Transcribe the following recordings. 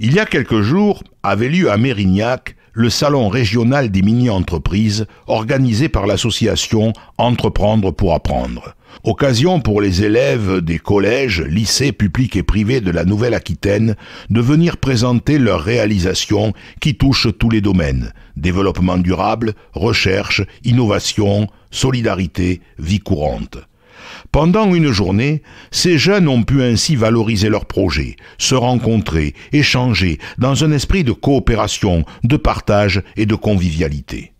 Il y a quelques jours avait lieu à Mérignac le salon régional des mini-entreprises organisé par l'association Entreprendre pour apprendre. Occasion pour les élèves des collèges, lycées publics et privés de la Nouvelle-Aquitaine de venir présenter leurs réalisations qui touchent tous les domaines développement durable, recherche, innovation, solidarité, vie courante. Pendant une journée, ces jeunes ont pu ainsi valoriser leurs projets, se rencontrer, échanger, dans un esprit de coopération, de partage et de convivialité.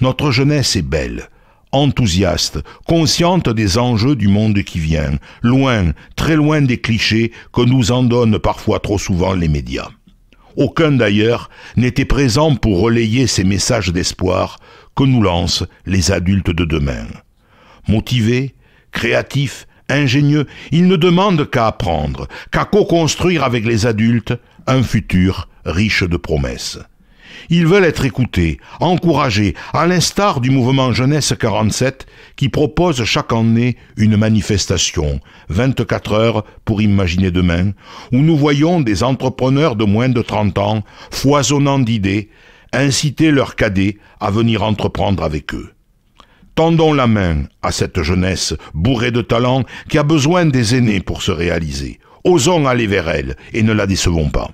Notre jeunesse est belle, enthousiaste, consciente des enjeux du monde qui vient, loin, très loin des clichés que nous en donnent parfois trop souvent les médias. Aucun d'ailleurs n'était présent pour relayer ces messages d'espoir que nous lancent les adultes de demain. Motivés, créatif, ingénieux, ils ne demandent qu'à apprendre, qu'à co-construire avec les adultes un futur riche de promesses. Ils veulent être écoutés, encouragés, à l'instar du mouvement Jeunesse 47 qui propose chaque année une manifestation, 24 heures pour imaginer demain, où nous voyons des entrepreneurs de moins de 30 ans foisonnant d'idées, inciter leurs cadets à venir entreprendre avec eux. Tendons la main à cette jeunesse bourrée de talent qui a besoin des aînés pour se réaliser. Osons aller vers elle et ne la décevons pas.